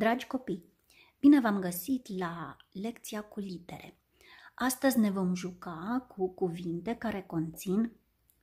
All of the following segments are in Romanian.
Dragi copii, bine v-am găsit la lecția cu litere. Astăzi ne vom juca cu cuvinte care conțin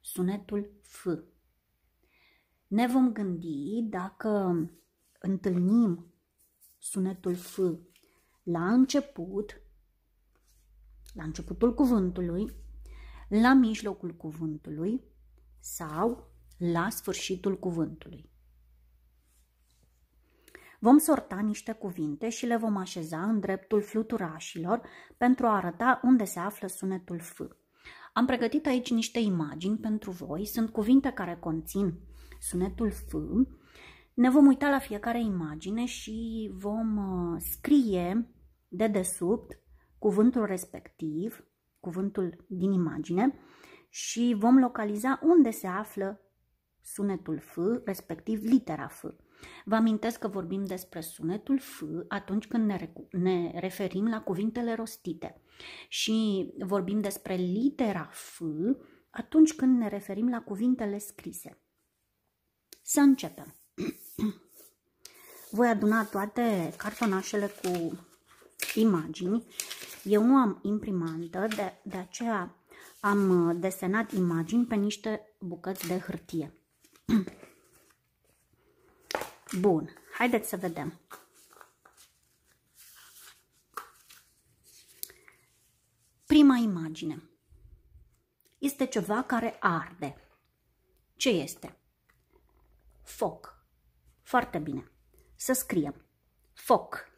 sunetul F. Ne vom gândi dacă întâlnim sunetul F la început, la începutul cuvântului, la mijlocul cuvântului sau la sfârșitul cuvântului. Vom sorta niște cuvinte și le vom așeza în dreptul fluturașilor pentru a arăta unde se află sunetul F. Am pregătit aici niște imagini pentru voi, sunt cuvinte care conțin sunetul F. Ne vom uita la fiecare imagine și vom uh, scrie de desubt cuvântul respectiv, cuvântul din imagine, și vom localiza unde se află sunetul F, respectiv litera F. Vă amintesc că vorbim despre sunetul F atunci când ne, ne referim la cuvintele rostite și vorbim despre litera F atunci când ne referim la cuvintele scrise. Să începem. Voi aduna toate cartonașele cu imagini. Eu nu am imprimantă, de, de aceea am desenat imagini pe niște bucăți de hârtie. Bun, haideți să vedem. Prima imagine. Este ceva care arde. Ce este? Foc. Foarte bine. Să scriem. Foc.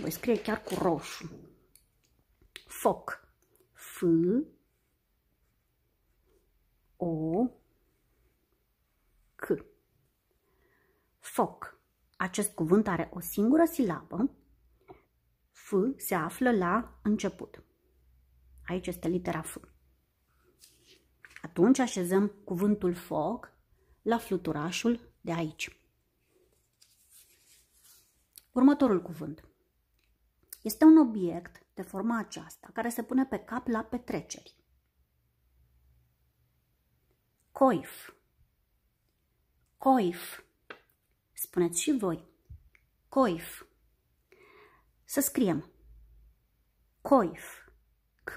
Voi scrie chiar cu roșu. Foc. F. O. Foc. Acest cuvânt are o singură silabă. F se află la început. Aici este litera F. Atunci așezăm cuvântul foc la fluturașul de aici. Următorul cuvânt. Este un obiect de forma aceasta care se pune pe cap la petreceri. Coif. Coif spuneți și voi. Coif. Să scriem. Coif. C.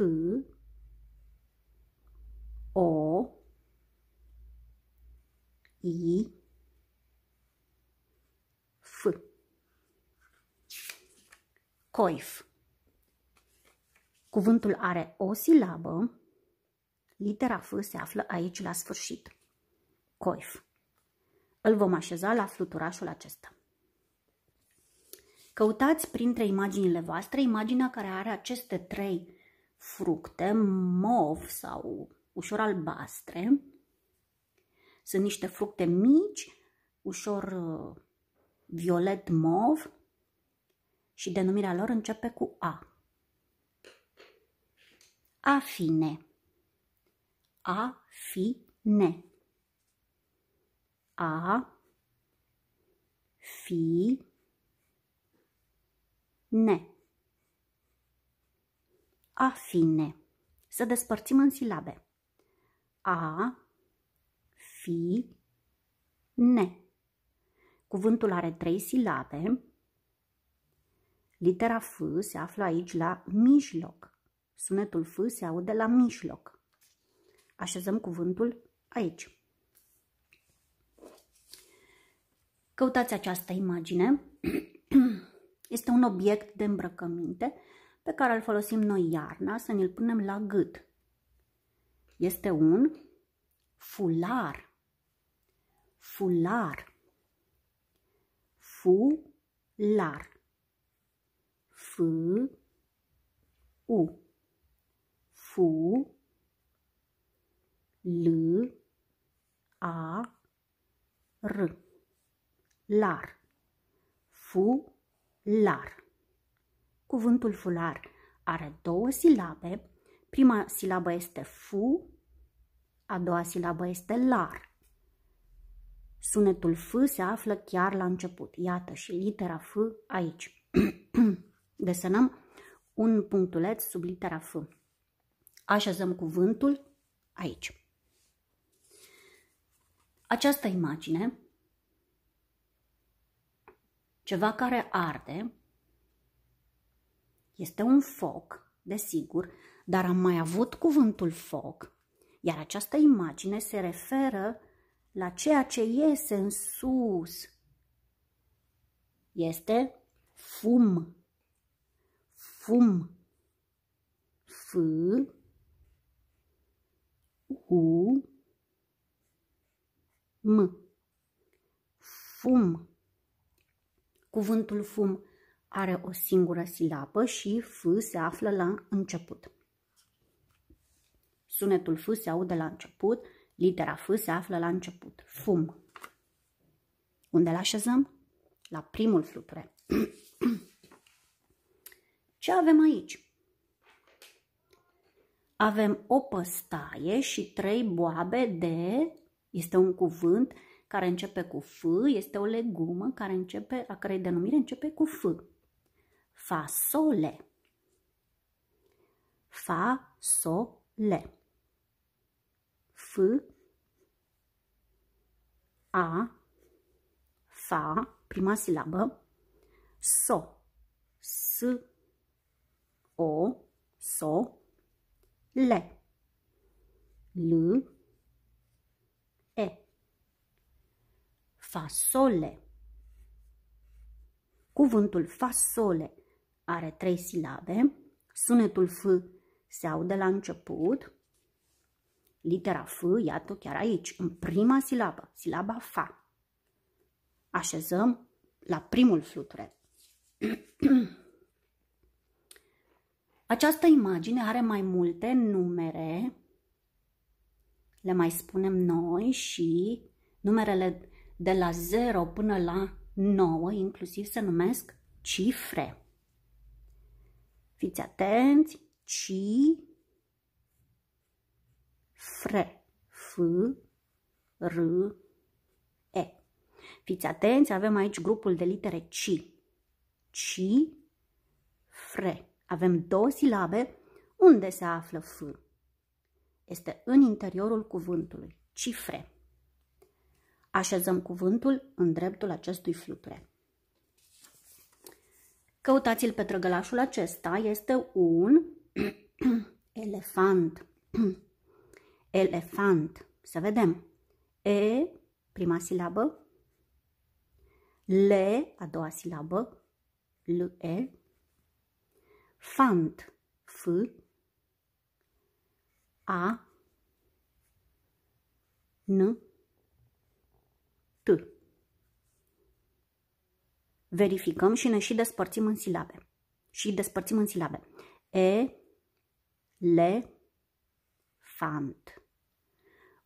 O. I. F. Coif. Cuvântul are o silabă. Litera F se află aici la sfârșit. Coif. Îl vom așeza la fluturașul acesta. Căutați printre imaginile voastre imaginea care are aceste trei fructe, mov sau ușor albastre. Sunt niște fructe mici, ușor uh, violet-mov și denumirea lor începe cu A. Afine. Afine a fi ne. A fi ne. Să despărțim în silabe. A fi ne. Cuvântul are trei silabe. Litera F se află aici la mijloc. Sunetul F se aude la mijloc. Așezăm cuvântul aici. Căutați această imagine. Este un obiect de îmbrăcăminte pe care îl folosim noi iarna să ne-l punem la gât. Este un fular. Fular. Fular. F U Fu L A R lar. Fu, lar. Cuvântul fular are două silabe. Prima silabă este fu, a doua silabă este lar. Sunetul F se află chiar la început. Iată și litera F aici. Desenăm un punctuleț sub litera F. Așezăm cuvântul aici. Această imagine ceva care arde este un foc, desigur, dar am mai avut cuvântul foc, iar această imagine se referă la ceea ce iese în sus. Este fum. Fum. F. U. M. Fum. Cuvântul fum are o singură silabă și F se află la început. Sunetul F se aude la început, litera F se află la început. Fum. Unde-l așezăm? La primul fluture. Ce avem aici? Avem o păstaie și trei boabe de, este un cuvânt, care începe cu F, este o legumă care începe, a cărei denumire începe cu F. Fasole. Fasole. F A Fa, prima silabă, So, S, O, So, Le, L, fasole. Cuvântul fasole are trei silabe. Sunetul F se aude la început. Litera F, iată chiar aici, în prima silabă, silaba fa. Așezăm la primul fluture. Această imagine are mai multe numere, le mai spunem noi și numerele de la 0 până la 9, inclusiv se numesc cifre. Fiți atenți, ci, fre, f, r, e. Fiți atenți, avem aici grupul de litere ci, ci, fre. Avem două silabe unde se află f. Este în interiorul cuvântului, cifre. Așezăm cuvântul în dreptul acestui fluture. Căutați-l pe trăgălașul acesta. Este un elefant. elefant. Să vedem. E, prima silabă. Le, a doua silabă. L, E. Fant. F. A. N. T. Verificăm și ne și despărțim în silabe. Și despărțim în silabe. E, le, fant.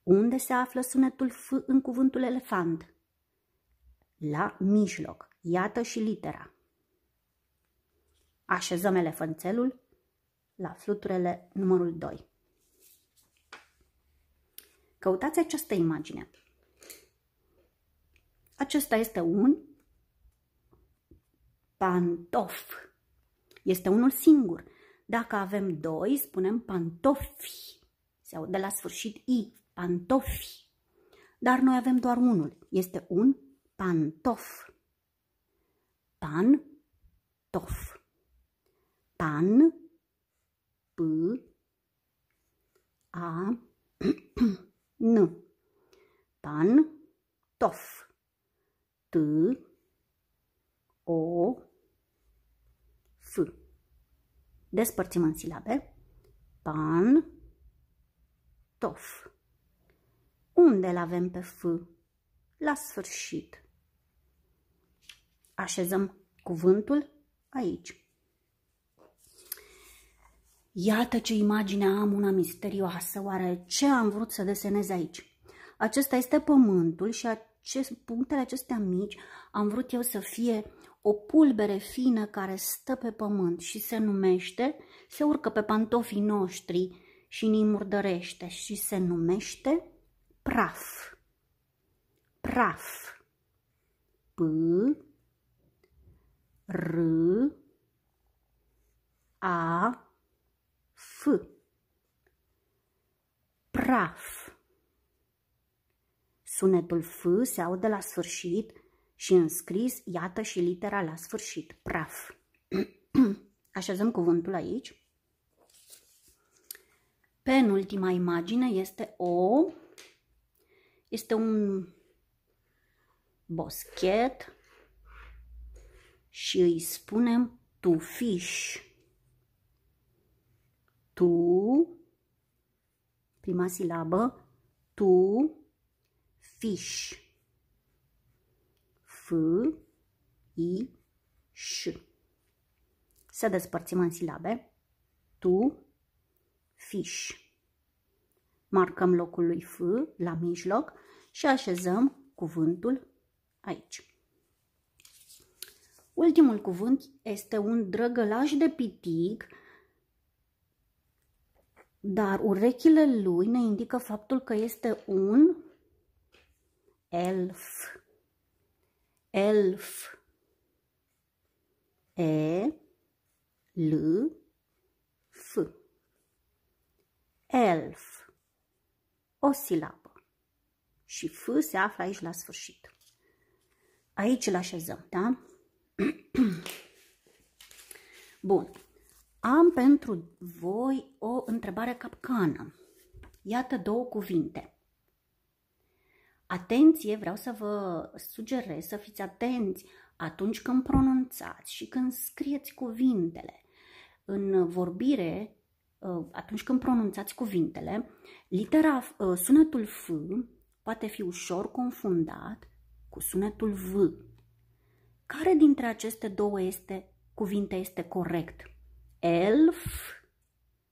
Unde se află sunetul F în cuvântul elefant? La mijloc. Iată și litera. Așezăm elefantelul la fluturele numărul 2. Căutați această imagine. Acesta este un pantof. Este unul singur. Dacă avem doi, spunem pantofi Se aude la sfârșit i, pantofi. Dar noi avem doar unul. Este un pantof. Pan, tof. Pan, p, a, n. Pan, tof. T O F Despărțim în silabe. Pan Tof Unde îl avem pe F? La sfârșit. Așezăm cuvântul aici. Iată ce imagine am una misterioasă. Oare ce am vrut să desenez aici? Acesta este pământul și acest, punctele acestea mici am vrut eu să fie o pulbere fină care stă pe pământ și se numește, se urcă pe pantofii noștri și ne murdărește și se numește praf. Praf. P R A F Praf Sunetul F se aude la sfârșit și înscris, iată și litera la sfârșit, praf. Așezăm cuvântul aici. Penultima imagine este o, este un boschet și îi spunem tu fiș. Tu, prima silabă, tu fish. F, I, ș. Să despărțim în silabe. Tu, fish. Marcăm locul lui F la mijloc și așezăm cuvântul aici. Ultimul cuvânt este un drăgălaș de pitic, dar urechile lui ne indică faptul că este un elf, elf, e, l, f, elf, o silabă și f se află aici la sfârșit. Aici îl așezăm, da? Bun. Am pentru voi o întrebare capcană. Iată două cuvinte. Atenție, vreau să vă sugerez să fiți atenți atunci când pronunțați și când scrieți cuvintele. În vorbire, uh, atunci când pronunțați cuvintele, litera, uh, sunetul F poate fi ușor confundat cu sunetul V. Care dintre aceste două este, cuvinte este corect? Elf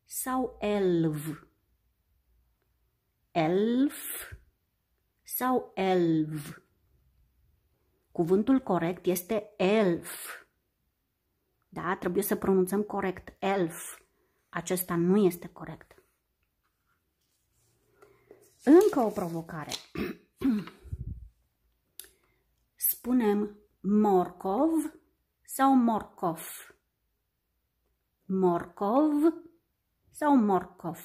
sau elv? Elf sau elv? Cuvântul corect este elf. Da? Trebuie să pronunțăm corect elf. Acesta nu este corect. Încă o provocare. Spunem morcov sau morcov? Morcov sau morcov?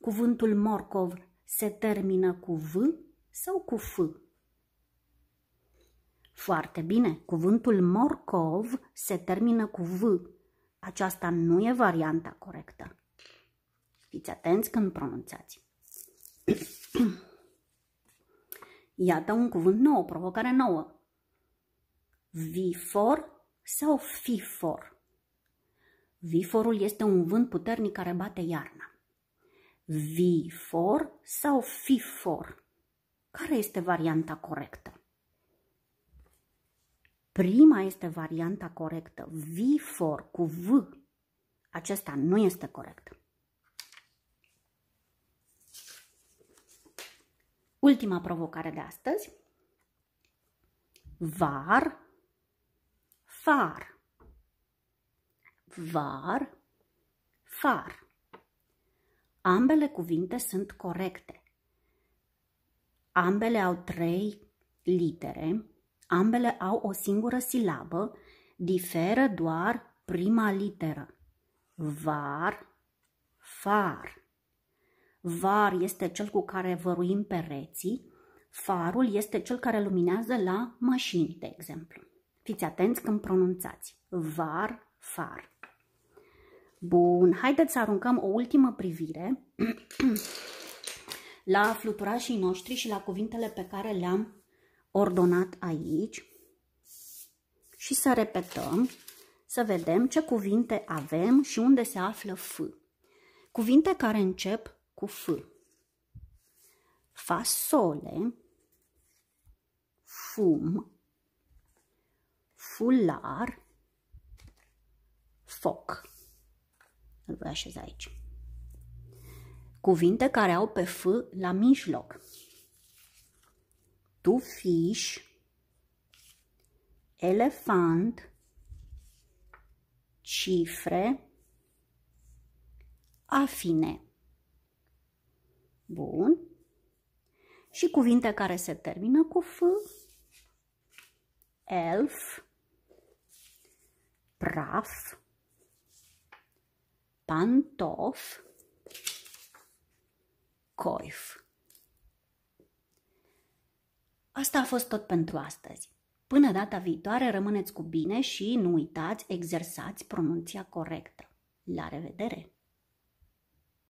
Cuvântul morcov se termină cu V sau cu F? Foarte bine, cuvântul morcov se termină cu V. Aceasta nu e varianta corectă. Fiți atenți când pronunțați. Iată un cuvânt nou, provocare nouă. Vifor sau fifor? Viforul este un vânt puternic care bate iarna vifor sau fifor? Care este varianta corectă? Prima este varianta corectă, vifor cu V. Acesta nu este corect. Ultima provocare de astăzi. Var, far. Var, far. Ambele cuvinte sunt corecte. Ambele au trei litere, ambele au o singură silabă, diferă doar prima literă. Var, far. Var este cel cu care văruim pereții, farul este cel care luminează la mașini, de exemplu. Fiți atenți când pronunțați. Var, far. Bun, haideți să aruncăm o ultimă privire la fluturașii noștri și la cuvintele pe care le-am ordonat aici și să repetăm, să vedem ce cuvinte avem și unde se află F. Cuvinte care încep cu F. Fasole, fum, fular, foc îl voi așeza aici. Cuvinte care au pe F la mijloc. tu fiș, elefant, cifre, afine. Bun. Și cuvinte care se termină cu F. Elf, praf, pantof, coif. Asta a fost tot pentru astăzi. Până data viitoare, rămâneți cu bine și nu uitați, exersați pronunția corectă. La revedere!